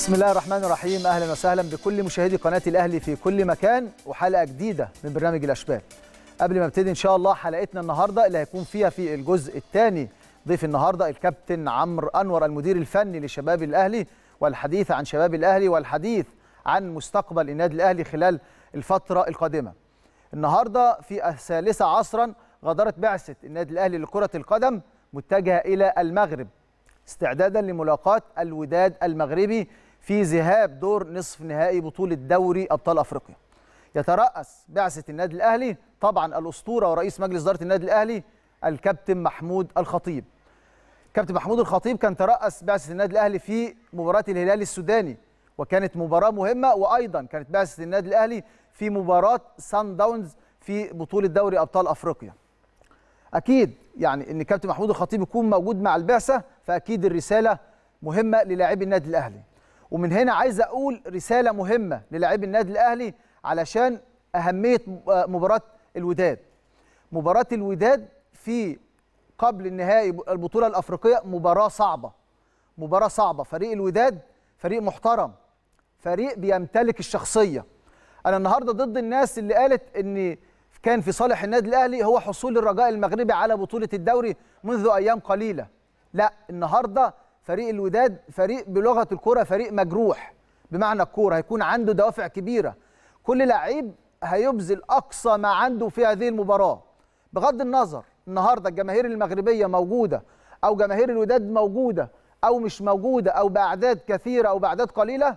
بسم الله الرحمن الرحيم اهلا وسهلا بكل مشاهدي قناه الاهلي في كل مكان وحلقه جديده من برنامج الاشبال قبل ما ابتدي ان شاء الله حلقتنا النهارده اللي هيكون فيها في الجزء الثاني ضيف النهارده الكابتن عمرو انور المدير الفني لشباب الاهلي والحديث عن شباب الاهلي والحديث عن مستقبل النادي الاهلي خلال الفتره القادمه النهارده في الثالثه عصرا غادرت بعثه النادي الاهلي لكره القدم متجهه الى المغرب استعدادا لملاقاه الوداد المغربي في ذهاب دور نصف نهائي بطولة دوري أبطال أفريقيا يترأس بعثة النادي الأهلي طبعا الأسطورة ورئيس مجلس إدارة النادي الأهلي الكابتن محمود الخطيب كابتن محمود الخطيب كان ترأس بعثة النادي الأهلي في مباراة الهلال السوداني وكانت مباراة مهمة وأيضا كانت بعثة النادي الأهلي في مباراة سان داونز في بطولة دوري أبطال أفريقيا أكيد يعني إن كابتن محمود الخطيب يكون موجود مع البعثة فأكيد الرسالة مهمة للاعبي النادي الأهلي ومن هنا عايز اقول رساله مهمه للاعبي النادي الاهلي علشان اهميه آه، مباراه الوداد مباراه الوداد في قبل النهائي البطوله الافريقيه مباراه صعبه مباراه صعبه فريق الوداد فريق محترم فريق بيمتلك الشخصيه انا النهارده ضد الناس اللي قالت ان كان في صالح النادي الاهلي هو حصول الرجاء المغربي على بطوله الدوري منذ ايام قليله لا النهارده فريق الوداد فريق بلغه الكوره فريق مجروح بمعنى الكوره هيكون عنده دوافع كبيره كل لعيب هيبذل اقصى ما عنده في هذه المباراه بغض النظر النهارده الجماهير المغربيه موجوده او جماهير الوداد موجوده او مش موجوده او باعداد كثيره او باعداد قليله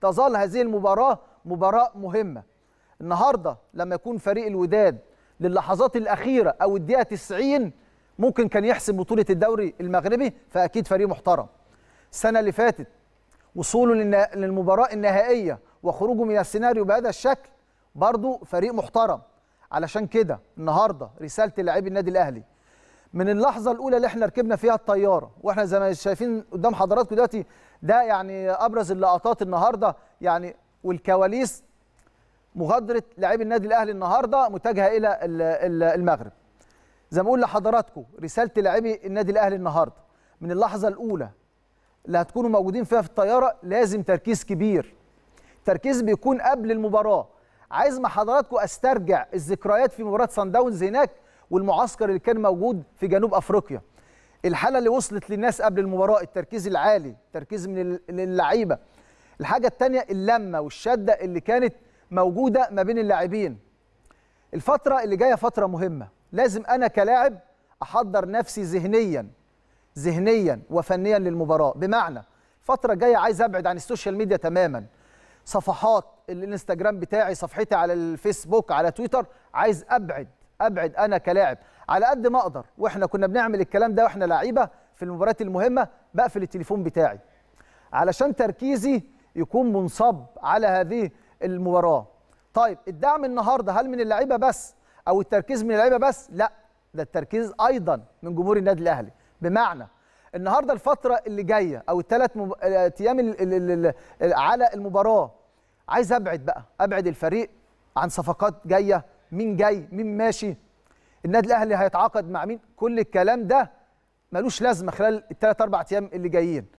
تظل هذه المباراه مباراه مهمه النهارده لما يكون فريق الوداد للحظات الاخيره او الدقيقه 90 ممكن كان يحسم بطوله الدوري المغربي فاكيد فريق محترم السنه اللي فاتت وصوله للمباراه النهائيه وخروجه من السيناريو بهذا الشكل برضه فريق محترم علشان كده النهارده رساله لاعبي النادي الاهلي من اللحظه الاولى اللي احنا ركبنا فيها الطياره واحنا زي ما شايفين قدام حضراتكم دلوقتي ده يعني ابرز اللقطات النهارده يعني والكواليس مغادره لاعبي النادي الاهلي النهارده متجهه الى المغرب زي ما اقول لحضراتكم رساله لاعبي النادي الاهلي النهارده من اللحظه الاولى اللي هتكونوا موجودين فيها في الطياره لازم تركيز كبير التركيز بيكون قبل المباراه عايز مع حضراتكم استرجع الذكريات في مباراه سان داونز هناك والمعسكر اللي كان موجود في جنوب افريقيا الحاله اللي وصلت للناس قبل المباراه التركيز العالي التركيز من اللعيبه الحاجه الثانيه اللمه والشده اللي كانت موجوده ما بين اللاعبين الفتره اللي جايه فتره مهمه لازم انا كلاعب احضر نفسي ذهنيا ذهنيا وفنيا للمباراه بمعنى الفتره الجايه عايز ابعد عن السوشيال ميديا تماما صفحات الانستجرام بتاعي صفحتي على الفيسبوك على تويتر عايز ابعد ابعد انا كلاعب على قد ما اقدر واحنا كنا بنعمل الكلام ده واحنا لعيبه في المباريات المهمه بقفل التليفون بتاعي علشان تركيزي يكون منصب على هذه المباراه طيب الدعم النهارده هل من اللعيبه بس او التركيز من اللعيبه بس لا ده التركيز ايضا من جمهور النادي الاهلي بمعنى النهارده الفتره اللي جايه او الثلاث مب... ايام ال... ال... على المباراه عايز ابعد بقى ابعد الفريق عن صفقات جايه مين جاي مين ماشي النادي الاهلي هيتعاقد مع مين كل الكلام ده ملوش لازمه خلال الثلاث اربع ايام اللي جايين